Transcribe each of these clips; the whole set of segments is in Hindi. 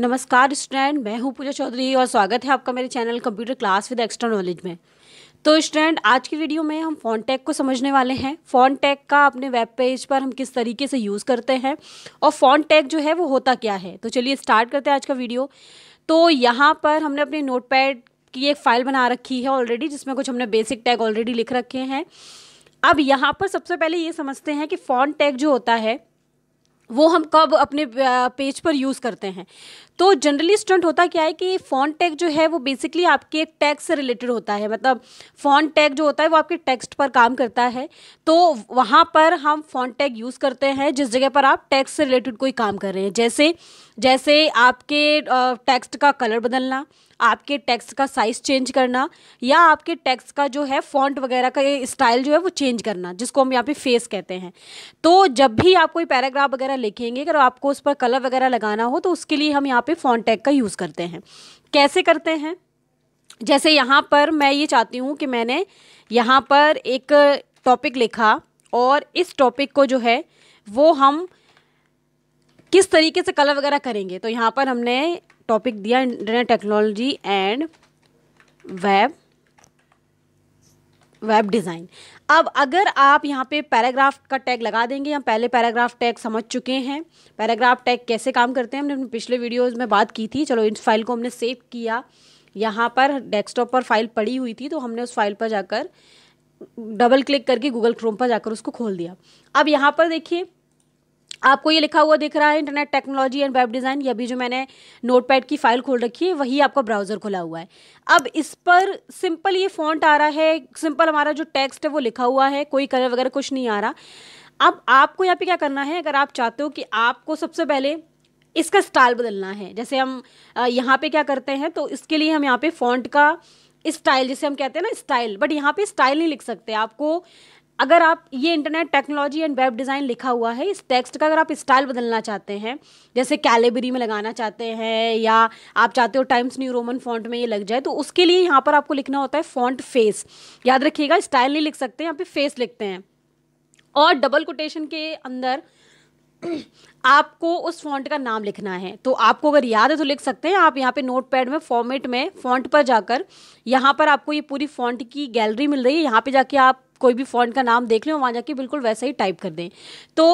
नमस्कार स्टूडेंट मैं हूं पूजा चौधरी और स्वागत है आपका मेरे channel computer class with extra knowledge में तो स्टूडेंट आज की वीडियो में हम फोन टैग को समझने वाले हैं फ़ोन टैग का अपने वेब पेज पर हम किस तरीके से यूज़ करते हैं और फोन टैग जो है वो होता क्या है तो चलिए स्टार्ट करते हैं आज का वीडियो तो यहाँ पर हमने अपने नोट की एक फ़ाइल बना रखी है ऑलरेडी जिसमें कुछ हमने बेसिक टैग ऑलरेडी लिख रखे हैं अब यहाँ पर सबसे पहले ये समझते हैं कि फ़ोन टैग जो होता है वो हम कब अपने पेज पर यूज़ करते हैं तो जनरली स्टंट होता क्या है कि फ़ॉन्ट टैग जो है वो बेसिकली आपके एक टैग से रिलेटेड होता है मतलब फ़ॉन्ट टैग जो होता है वो आपके टेक्स्ट पर काम करता है तो वहाँ पर हम फ़ॉन्ट टैग यूज़ करते हैं जिस जगह पर आप टैक्स से रिलेटेड कोई काम कर रहे हैं जैसे जैसे आपके टेक्स्ट का कलर बदलना आपके टेक्स्ट का साइज़ चेंज करना या आपके टेक्स्ट का जो है फॉन्ट वगैरह का स्टाइल जो है वो चेंज करना जिसको हम यहाँ पे फेस कहते हैं तो जब भी आप कोई पैराग्राफ वगैरह लिखेंगे अगर आपको उस पर कलर वगैरह लगाना हो तो उसके लिए हम यहाँ पे फॉन्ट टैग का यूज़ करते हैं कैसे करते हैं जैसे यहाँ पर मैं ये चाहती हूँ कि मैंने यहाँ पर एक टॉपिक लिखा और इस टॉपिक को जो है वो हम किस तरीके से कलर वगैरह करेंगे तो यहाँ पर हमने टॉपिक दिया internet technology and web web design अब अगर आप यहाँ पे पैराग्राफ का टैग लगा देंगे हम पहले पैराग्राफ टैग समझ चुके हैं पैराग्राफ टैग कैसे काम करते हैं हमने पिछले वीडियोस में बात की थी चलो इस फाइल को हमने सेव किया यहाँ पर डेस्कटॉप पर फाइल पड़ी हुई थी तो हमने उस फाइल पर जाकर डबल क्लिक करके गूगल क्रोम पर जाकर उसको खोल दिया अब यहाँ पर देखिए आपको ये लिखा हुआ दिख रहा है internet technology and web design ये अभी जो मैंने नोटपैड की फ़ाइल खोल रखी है वही आपका ब्राउज़र खुला हुआ है अब इस पर सिंपल ये फॉन्ट आ रहा है सिंपल हमारा जो टेक्स्ट है वो लिखा हुआ है कोई कलर वगैरह कुछ नहीं आ रहा अब आपको यहाँ पे क्या करना है अगर आप चाहते हो कि आपको सबसे पहले इसका स्टाइल बदलना है जैसे हम यहाँ पे क्या करते हैं तो इसके लिए हम यहाँ पे फॉन्ट का स्टाइल जैसे हम कहते हैं ना स्टाइल बट यहाँ पे स्टाइल नहीं लिख सकते आपको अगर आप ये internet technology and web design लिखा हुआ है इस टेक्स्ट का अगर आप स्टाइल बदलना चाहते हैं जैसे कैलेबरी में लगाना चाहते हैं या आप चाहते हो टाइम्स न्यू रोमन फॉन्ट में ये लग जाए तो उसके लिए यहाँ पर आपको लिखना होता है फॉन्ट फेस याद रखिएगा स्टाइल नहीं लिख सकते यहाँ पे फेस लिखते हैं और डबल कोटेशन के अंदर आपको उस फॉन्ट का नाम लिखना है तो आपको अगर याद है तो लिख सकते हैं आप यहाँ पे नोट पैड में फॉर्मेट में फॉन्ट पर जाकर यहाँ पर आपको ये पूरी फॉन्ट की गैलरी मिल रही है यहाँ पे जाके आप कोई भी फ़ॉन्ट का नाम देख लें वहाँ जाके बिल्कुल वैसा ही टाइप कर दें तो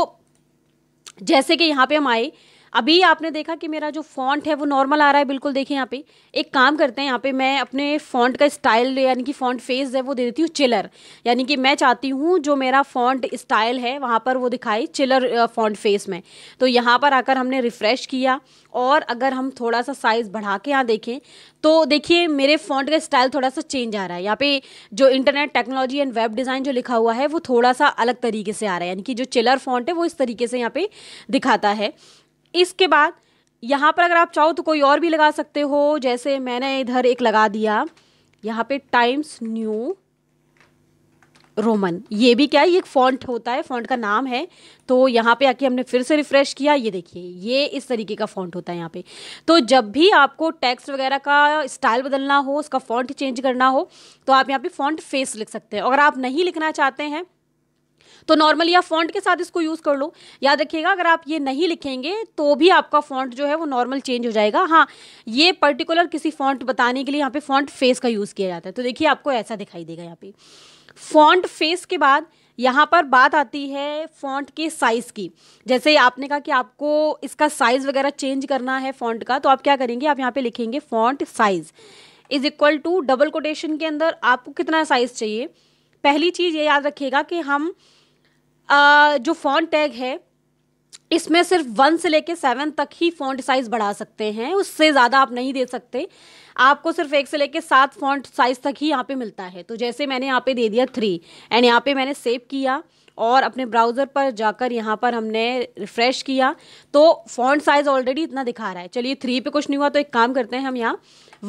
जैसे कि यहाँ पे हम आए अभी आपने देखा कि मेरा जो फॉन्ट है वो नॉर्मल आ रहा है बिल्कुल देखिए यहाँ पे एक काम करते हैं यहाँ पे मैं अपने फॉन्ट का स्टाइल यानी कि फॉन्ट फेस है वो दे देती हूँ चिलर यानी कि मैं चाहती हूँ जो मेरा फॉन्ट स्टाइल है वहाँ पर वो दिखाई चिलर फॉन्ट फेस में तो यहाँ पर आकर हमने रिफ़्रेश किया और अगर हम थोड़ा सा साइज़ बढ़ा के यहाँ देखें तो देखिए मेरे फॉन्ट का स्टाइल थोड़ा सा चेंज आ रहा है यहाँ पे जो internet technology and web design जो लिखा हुआ है वो थोड़ा सा अलग तरीके से आ रहा है यानी कि जो चिलर फॉन्ट है वो इस तरीके से यहाँ पे दिखाता है इसके बाद यहाँ पर अगर आप चाहो तो कोई और भी लगा सकते हो जैसे मैंने इधर एक लगा दिया यहाँ पे टाइम्स न्यू रोमन ये भी क्या है ये एक फॉन्ट होता है फॉन्ट का नाम है तो यहाँ पे आके हमने फिर से रिफ़्रेश किया ये देखिए ये इस तरीके का फॉन्ट होता है यहाँ पे तो जब भी आपको टेक्स्ट वगैरह का स्टाइल बदलना हो उसका फॉन्ट चेंज करना हो तो आप यहाँ पे फॉन्ट फेस लिख सकते हैं अगर आप नहीं लिखना चाहते हैं तो नॉर्मली आप फॉन्ट के साथ इसको यूज़ कर लो याद रखिएगा अगर आप ये नहीं लिखेंगे तो भी आपका फॉन्ट जो है वो नॉर्मल चेंज हो जाएगा हाँ ये पर्टिकुलर किसी फॉन्ट बताने के लिए यहाँ पे फॉन्ट फेस का यूज़ किया जाता है तो देखिए आपको ऐसा दिखाई देगा यहाँ पे फॉन्ट फेस के बाद यहाँ पर बात आती है फॉन्ट के साइज़ की जैसे आपने कहा कि आपको इसका साइज़ वगैरह चेंज करना है फॉन्ट का तो आप क्या करेंगे आप यहाँ पे लिखेंगे font size is equal to double quotation के अंदर आपको कितना साइज़ चाहिए पहली चीज़ ये याद रखिएगा कि हम आ, जो फॉन्ट टैग है इसमें सिर्फ वन से लेके सेवन तक ही फॉन्ट साइज़ बढ़ा सकते हैं उससे ज़्यादा आप नहीं दे सकते आपको सिर्फ एक से लेके सात फॉन्ट साइज़ तक ही यहाँ पे मिलता है तो जैसे मैंने यहाँ पे दे दिया थ्री एंड यहाँ पे मैंने सेव किया और अपने ब्राउज़र पर जाकर यहाँ पर हमने रिफ़्रेश किया तो फॉन्ट साइज़ ऑलरेडी इतना दिखा रहा है चलिए थ्री पे कुछ नहीं हुआ तो एक काम करते हैं हम यहाँ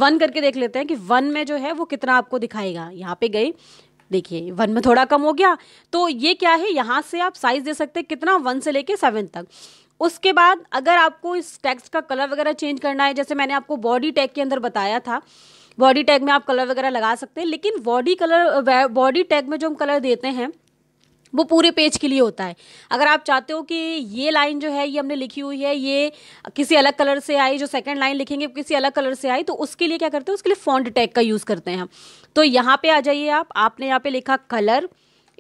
वन करके देख लेते हैं कि वन में जो है वो कितना आपको दिखाएगा यहाँ पे गए देखिए वन में थोड़ा कम हो गया तो ये क्या है यहाँ से आप साइज दे सकते हैं कितना वन से लेके सेवन तक उसके बाद अगर आपको इस टैक्स का कलर वगैरह चेंज करना है जैसे मैंने आपको बॉडी टैग के अंदर बताया था बॉडी टैग में आप कलर वगैरह लगा सकते हैं लेकिन बॉडी कलर बॉडी टैग में जो हम कलर देते हैं वो पूरे पेज के लिए होता है अगर आप चाहते हो कि ये लाइन जो है ये हमने लिखी हुई है ये किसी अलग कलर से आई जो सेकंड लाइन लिखेंगे किसी अलग कलर से आई तो उसके लिए क्या करते हैं उसके लिए फॉन्ट टैग का यूज़ करते हैं हम तो यहाँ पे आ जाइए आप आपने यहाँ पे लिखा कलर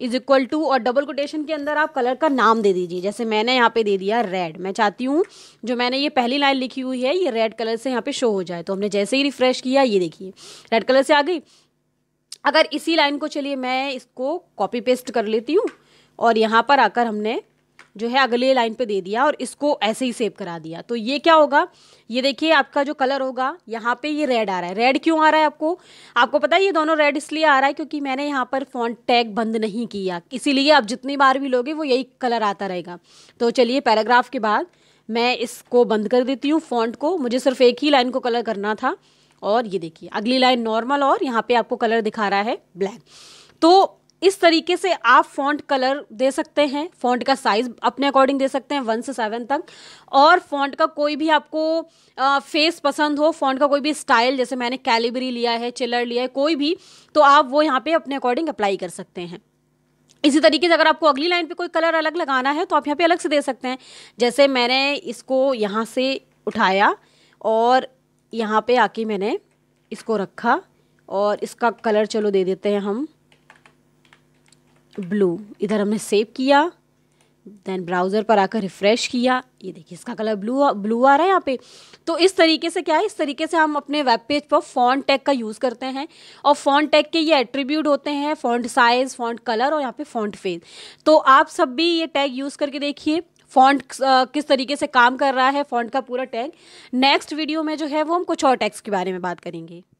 इज इक्वल टू और डबल कोटेशन के अंदर आप कलर का नाम दे दीजिए जैसे मैंने यहाँ पे दे दिया रेड मैं चाहती हूँ जो मैंने ये पहली लाइन लिखी हुई है ये रेड कलर से यहाँ पे शो हो जाए तो हमने जैसे ही रिफ्रेश किया ये देखिए रेड कलर से आ गई अगर इसी लाइन को चलिए मैं इसको कॉपी पेस्ट कर लेती हूँ और यहाँ पर आकर हमने जो है अगले लाइन पे दे दिया और इसको ऐसे ही सेव करा दिया तो ये क्या होगा ये देखिए आपका जो कलर होगा यहाँ पे ये रेड आ रहा है रेड क्यों आ रहा है आपको आपको पता है ये दोनों रेड इसलिए आ रहा है क्योंकि मैंने यहाँ पर फॉन्ट टैग बंद नहीं किया इसीलिए आप जितनी बार भी लोगे वो यही कलर आता रहेगा तो चलिए पैराग्राफ के बाद मैं इसको बंद कर देती हूँ फॉन्ट को मुझे सिर्फ एक ही लाइन को कलर करना था और ये देखिए अगली लाइन नॉर्मल और यहाँ पे आपको कलर दिखा रहा है ब्लैक तो इस तरीके से आप फॉन्ट कलर दे सकते हैं फॉन्ट का साइज अपने अकॉर्डिंग दे सकते हैं वन से सेवन तक और फॉन्ट का कोई भी आपको आ, फेस पसंद हो फॉन्ट का कोई भी स्टाइल जैसे मैंने कैलिबरी लिया है चिलर लिया है कोई भी तो आप वो यहाँ पे अपने अकॉर्डिंग अप्लाई कर सकते हैं इसी तरीके से अगर आपको अगली लाइन पे कोई कलर अलग लगाना है तो आप यहाँ पे अलग से दे सकते हैं जैसे मैंने इसको यहाँ से उठाया और यहाँ पे आके मैंने इसको रखा और इसका कलर चलो दे देते हैं हम ब्लू इधर हमने सेव किया देन ब्राउज़र पर आकर रिफ़्रेश किया ये देखिए इसका कलर ब्लू ब्लू आ रहा है यहाँ पे तो इस तरीके से क्या है इस तरीके से हम अपने वेब पेज पर फॉन्ट टैग का यूज़ करते हैं और फॉन्ट टैग के ये एट्रीब्यूट होते हैं फॉन्ट साइज़ फॉन्ट कलर और यहाँ पे फॉन्ट फेज तो आप सब भी ये टैग यूज़ करके देखिए फॉन्ट किस तरीके से काम कर रहा है फॉन्ट का पूरा टैग नेक्स्ट वीडियो में जो है वो हम कुछ और टैग्स के बारे में बात करेंगे